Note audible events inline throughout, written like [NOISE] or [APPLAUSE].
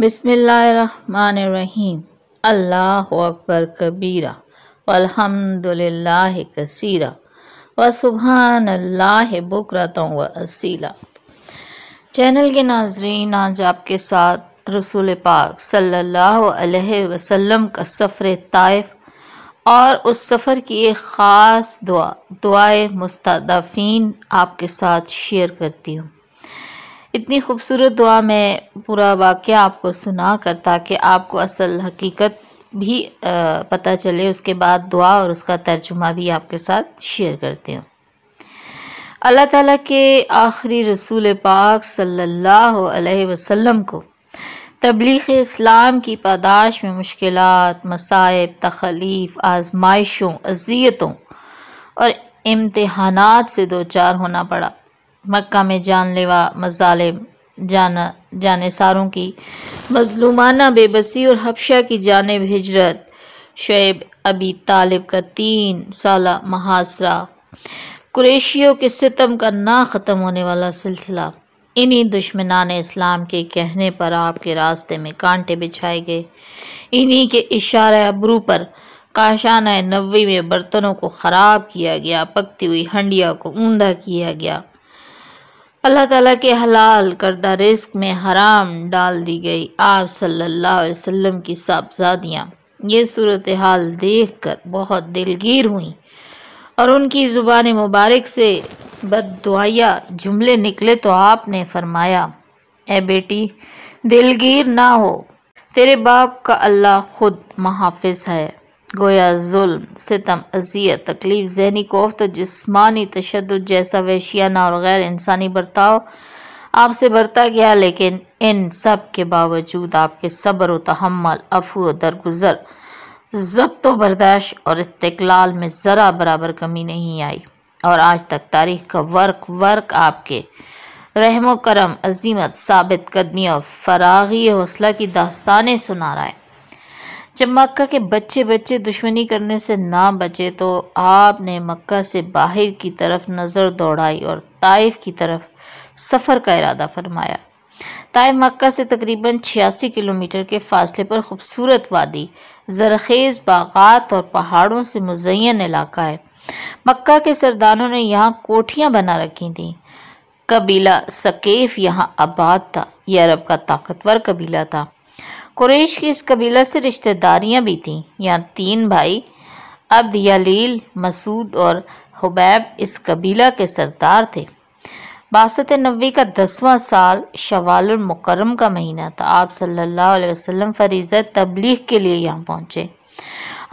बिसमीम अल्लाह अकबर कबीरा अलहमदिल्ला कसीरा व सुबहान अल्लाह बकरतों व असीला चैनल के नाजरीन आज आपके साथ रसूल पाक सल्लल्लाहु अलैहि वसल्लम का सफ़र ताइफ और उस सफ़र की एक ख़ास दुआ दुआए मुस्तादफ़ीन आपके साथ शेयर करती हूँ इतनी खूबसूरत दुआ मैं पूरा वाक्य आपको सुना कर ताकि आपको असल हकीकत भी पता चले उसके बाद दुआ और उसका तर्जुमा भी आपके साथ शेयर करती हूँ अल्लाह ताला के आखिरी रसूल पाक सल्लल्लाहु अलैहि वसल्लम को तबलीग इस्लाम की पादाश में मुश्किल मसाइब तखलीफ़ आजमाइशों अजियतों और इम्तहानात से दो चार होना पड़ा मक्का में जानलेवा मजालिम जाना सारों की मजलूमाना बेबसी और हबशा की जानब हिजरत शुब अबी तालिब का तीन साल महासरा कुरेशियों के सितम का ना ख़त्म होने वाला सिलसिला इन्हीं दुश्मनान इस्लाम के कहने पर आपके रास्ते में कांटे बिछाए गए इन्हीं के इशारे अबरू पर काशाना नबी में बर्तनों को ख़राब किया गया पकती हुई हंडिया को ऊंधा किया गया अल्लाह ताला के हलाल करदा रिस्क में हराम डाल दी गई आप सल्लल्लाहु अलैहि वसल्लम की साहबजादियाँ ये सूरत हाल देख कर बहुत दिलगिर हुई और उनकी ज़ुबान मुबारक से बददुआया जुमले निकले तो आपने फरमाया ए बेटी दिलगिर ना हो तेरे बाप का अल्लाह ख़ुद महाफिज है गोया जुल्म सितम अजियत तकलीफ़ जहनी कोफ्त तो जिसमानी तशद जैसा वैशियाना और गैर इंसानी बर्ताव आपसे बरता गया लेकिन इन सब के बावजूद आपके सब्र व तहमल अफू दरगुजर जब्त बर्दाश्त और इस्तलाल में ज़रा बराबर कमी नहीं आई और आज तक तारीख का वर्क वर्क आपके रहम करम अजीमत साबित कदमी और फरागी हौसला की दास्तानें सुना रहा है जब मक्का के बच्चे बच्चे दुश्मनी करने से ना बचे तो आपने मक्का से बाहर की तरफ नज़र दौड़ाई और ताइफ की तरफ सफ़र का इरादा फरमाया ताइफ मक्का से तकरीबन छियासी किलोमीटर के फासले पर खूबसूरत वादी जरखेज़ बागात और पहाड़ों से मुजैन इलाका है मक्का के सरदारों ने यहाँ कोठियाँ बना रखी थी कबीला सकेफ यहाँ आबाद था यह अरब का ताकतवर कबीला था कुरेश की इस कबीला से रिश्तेदारियां भी थीं यहाँ तीन भाई अब्द यालील मसूद और हुबैब इस कबीला के सरदार थे बासत नबी का दसवां साल शवाल मुकरम का महीना था आप सल्लल्लाहु अलैहि वसल्लम फरीज़त तबलीग के लिए यहाँ पहुँचे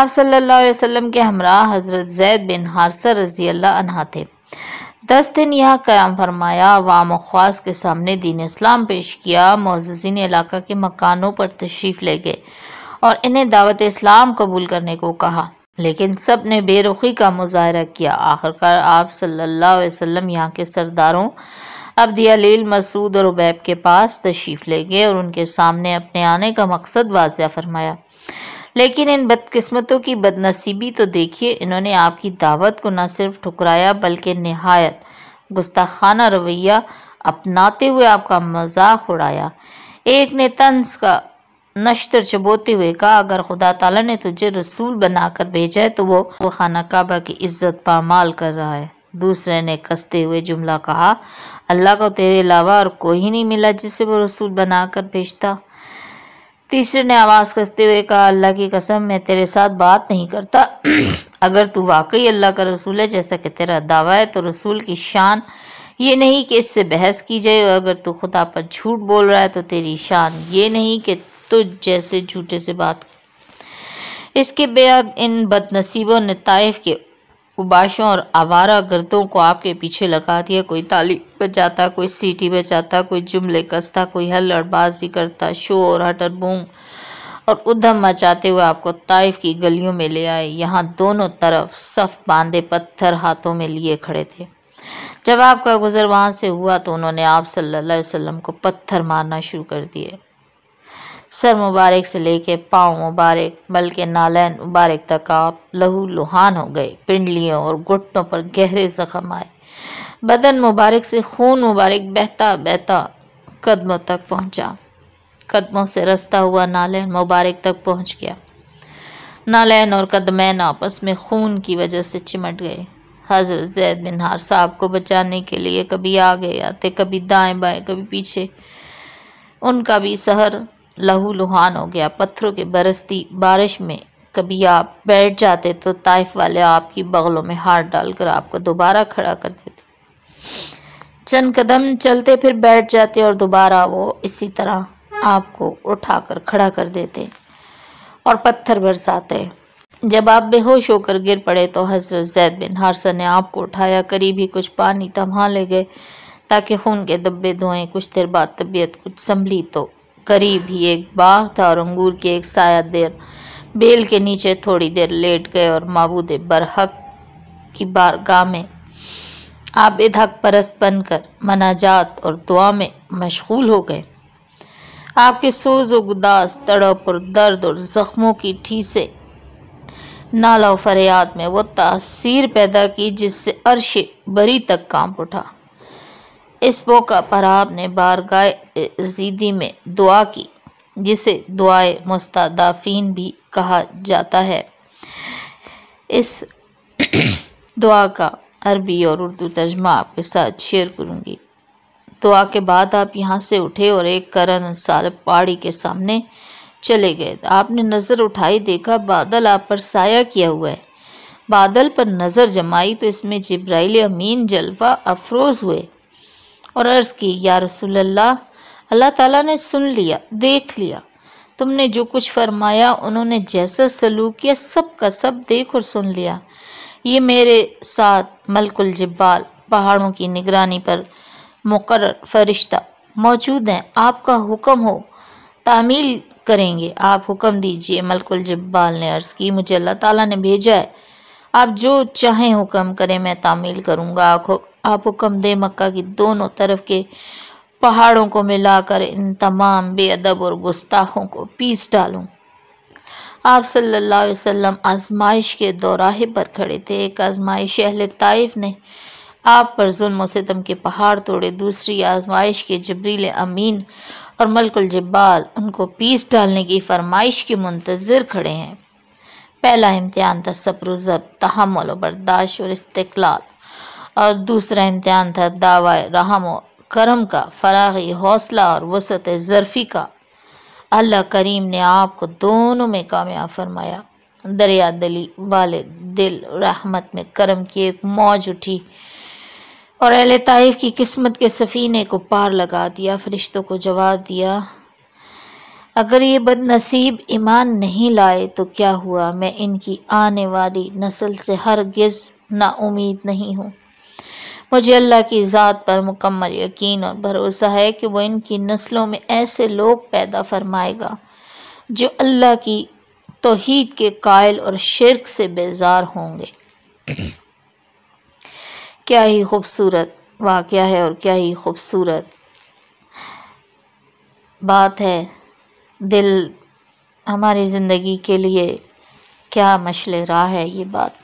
आप सल्लल्लाहु अलैहि वसल्लम के हमरा हज़रत जैद बिन हारसा रज़ी अल्लाह अनहा थे दस दिन यहाँ क्याम फरमाया अवाम ख्वास के सामने दीन इस्लाम पेश किया मोजिन इलाका के मकानों पर तशरीफ़ ले गए और इन्हें दावत इस्लाम कबूल करने को कहा लेकिन सब ने बेरुखी का मुजाहरा किया आखिरकार आप सल्ला अलैहि यहाँ के सरदारों अब्दियालील मसूद और उबैब के पास तशरीफ़ ले गए और उनके सामने अपने आने का मकसद वाजिया फरमाया लेकिन इन बदकिस्मतों की बदनसीबी तो देखिए इन्होंने आपकी दावत को न सिर्फ ठुकराया बल्कि नहायत गुस्ताखाना रवैया अपनाते हुए आपका मजाक उड़ाया एक ने तंस का नश्तर चबोते हुए कहा अगर खुदा ताला ने तुझे रसूल बनाकर भेजा है तो वो वो खाना काबा की इज्जत पामाल कर रहा है दूसरे ने कसते हुए जुमला कहा अल्लाह को तेरे अलावा और कोई नहीं मिला जिसे वो रसूल बनाकर भेजता तीसरे ने आवाज़ कसते हुए कहा अल्लाह की कसम मैं तेरे साथ बात नहीं करता [CLEARS THROAT] अगर तू वाकई अल्लाह का रसूल है जैसा कि तेरा दावा है तो रसूल की शान ये नहीं कि इससे बहस की जाए और अगर तू खुदा पर झूठ बोल रहा है तो तेरी शान ये नहीं कि तुझ जैसे झूठे से बात इसके बेहद इन बदनसीबों ने ताइफ के कुबाशों और आवारा गर्दों को आपके पीछे लगा दिया कोई ताली बचाता कोई सीटी बचाता कोई जुमले कसता कोई हल्लड़बाजी करता शोर हटर बूम और उधम मचाते हुए आपको ताइफ की गलियों में ले आए यहाँ दोनों तरफ सफ बांधे पत्थर हाथों में लिए खड़े थे जब आपका गुजर वहाँ से हुआ तो उन्होंने आप सल्लल्लाहु अलैहि वसल्लम को पत्थर मारना शुरू कर दिए सर मुबारक से लेके पाँव मुबारक बल्कि नालैन मुबारक तक आप लहू लुहान हो गए पिंडलियों और घुटनों पर गहरे जख्म आए बदन मुबारक से खून मुबारक बहता बहता कदमों तक पहुंचा कदमों से रस्ता हुआ नालैन मुबारक तक पहुंच गया नालैन और कदमैन आपस में खून की वजह से चिमट गए हज़रत जैद बिन हार साहब को बचाने के लिए कभी आगे आते कभी दाएं बाएं कभी पीछे उनका भी सहर लहू लुहान हो गया पत्थरों के बरसती बारिश में कभी आप बैठ जाते तो ताइफ वाले आपकी बगलों में हाथ डालकर आपको दोबारा खड़ा कर देते चंद कदम चलते फिर बैठ जाते और दोबारा वो इसी तरह आपको उठाकर खड़ा कर देते और पत्थर बरसाते जब आप बेहोश होकर गिर पड़े तो हज़रत जैद बिन हारसा ने आपको उठाया करीब ही कुछ पानी तमा ले गए ताकि खून के दब्बे धोएं कुछ देर बाद तबीयत कुछ संभली तो करीब ही एक बाघ था और अंगूर की एक साया देर बेल के नीचे थोड़ी देर लेट गए और मबूद बरहक की बारगाह में आबेद हक परस्त बनकर मनाजात और दुआ में मशगूल हो गए आपके सोज व गुदास तड़प और दर्द और ज़ख्मों की ठीसे नाला फरियाद में वो तासीर पैदा की जिससे अरश बरी तक कांप उठा इस मौका पर आपने बारगाह जीदी में दुआ की जिसे दुआए मुस्तादाफीन भी कहा जाता है इस दुआ का अरबी और उर्दू तर्जमा आपके साथ शेयर करूंगी दुआ के बाद आप यहाँ से उठे और एक करण साल पहाड़ी के सामने चले गए आपने नज़र उठाई देखा बादल आप पर साया किया हुआ है बादल पर नज़र जमाई तो इसमें जब्राइल अमीन जलवा अफरोज़ हुए और अर्ज़ की या रसूल अल्लाह अल्लाह ताला ने सुन लिया देख लिया तुमने जो कुछ फरमाया उन्होंने जैसा सलूक किया सब का सब देख और सुन लिया ये मेरे साथ मलकुल जब्बाल पहाड़ों की निगरानी पर मुकर फरिश्ता मौजूद हैं आपका हुक्म हो तामील करेंगे आप हुक्म दीजिए मलकुल जब्बाल ने अर्ज़ की मुझे अल्लाह ताला ने भेजा है आप जो चाहें हुक्म करें मैं तामील करूँगा आँखों आपको कमदे मक्का की दोनों तरफ के पहाड़ों को मिलाकर इन तमाम बेअदब और गुस्ताखों को पीस डालूं आप सल्लल्लाहु अलैहि वसल्लम आजमाइश के दौराहे पर खड़े थे एक आजमाइश अहल ताइफ ने आप पर जुल्म सितम के पहाड़ तोड़े दूसरी आजमाइश के जबरील अमीन और मलकुल जब्बाल उनको पीस डालने की फरमाइश के मुंतज़र खड़े हैं पहला इम्तहान था सब्र जब तहमल बर्दाश्त और इस्तलाल और दूसरा इम्तहान था दावा रहम करम का फराही हौसला और वसत ज़रफ़ी का अल्लाह करीम ने आपको दोनों में कामयाब फरमाया दरिया दली वाले दिल रहमत में करम की एक मौज उठी और अहल ताइफ की किस्मत के सफ़ीने को पार लगा दिया फरिश्तों को जवाब दिया अगर ये बदनसीब ईमान नहीं लाए तो क्या हुआ मैं इनकी आने वाली नस्ल से हर ना नाउमीद नहीं हूँ मुझे अल्लाह की ज़ात पर मुकम्मल यकीन और भरोसा है कि वह इनकी नस्लों में ऐसे लोग पैदा फरमाएगा जो अल्लाह की तोहीद के कायल और शिरक से बेजार होंगे [CLEARS THROAT] क्या ही खूबसूरत वाक़ है और क्या ही खूबसूरत बात है दिल हमारी ज़िंदगी के लिए क्या मशले राह है ये बात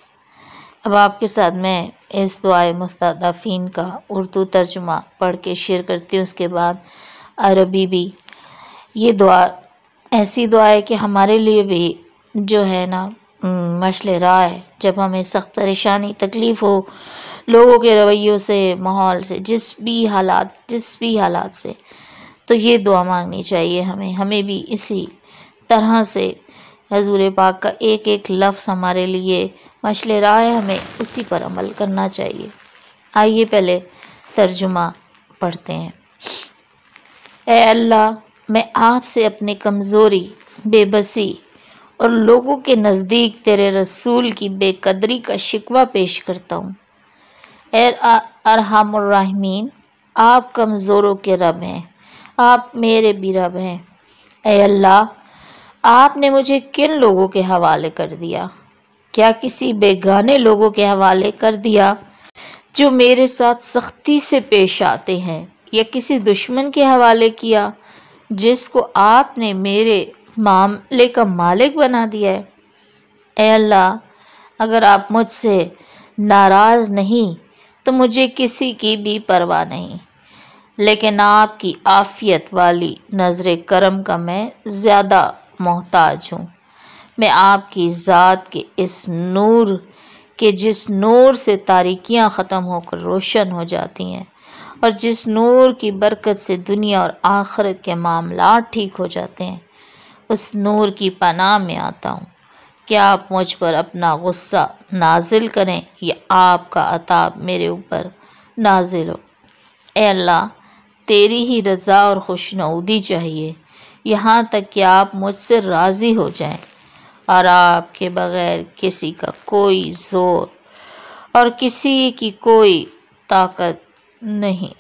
अब आपके साथ मैं इस दुआ मुस्तफीन का उर्दू तर्जुमा पढ़ के शेयर करती हूँ उसके बाद अरबी भी ये दुआ ऐसी दुआ है कि हमारे लिए भी जो है ना मशल रहा है जब हमें सख्त परेशानी तकलीफ़ हो लोगों के रवैयों से माहौल से जिस भी हालात जिस भी हालात से तो ये दुआ मांगनी चाहिए हमें हमें भी इसी तरह से हजूर पाक का एक एक लफ्ज़ हमारे लिए मशल राय हमें उसी पर अमल करना चाहिए आइए पहले तर्जुमा पढ़ते हैं ए अल्लाह मैं आपसे अपनी कमज़ोरी बेबसी और लोगों के नज़दीक तेरे रसूल की बेकदरी का शिकवा पेश करता हूँ अरहमरमीन आप कमज़ोरों के रब हैं आप मेरे भी रब हैं ए अल्लाह आपने मुझे किन लोगों के हवाले कर दिया क्या किसी बेगाने लोगों के हवाले कर दिया जो मेरे साथ सख्ती से पेश आते हैं या किसी दुश्मन के हवाले किया जिसको आपने मेरे मामले का मालिक बना दिया है अल्लाह अगर आप मुझसे नाराज़ नहीं तो मुझे किसी की भी परवाह नहीं लेकिन आपकी आफ़ियत वाली नज़र करम का मैं ज़्यादा मोहताज हूँ मैं आपकी ज़ात के इस नूर के जिस नूर से तारिकियाँ ख़त्म होकर रोशन हो जाती हैं और जिस नूर की बरकत से दुनिया और आखरत के मामला ठीक हो जाते हैं उस नूर की पनाह में आता हूँ क्या आप मुझ पर अपना गुस्सा नाजिल करें या आपका अताब मेरे ऊपर नाजिल हो अल्लाह तेरी ही रज़ा और खुशनऊदी चाहिए यहाँ तक कि आप मुझसे राज़ी हो जाएं और आपके बगैर किसी का कोई जोर और किसी की कोई ताकत नहीं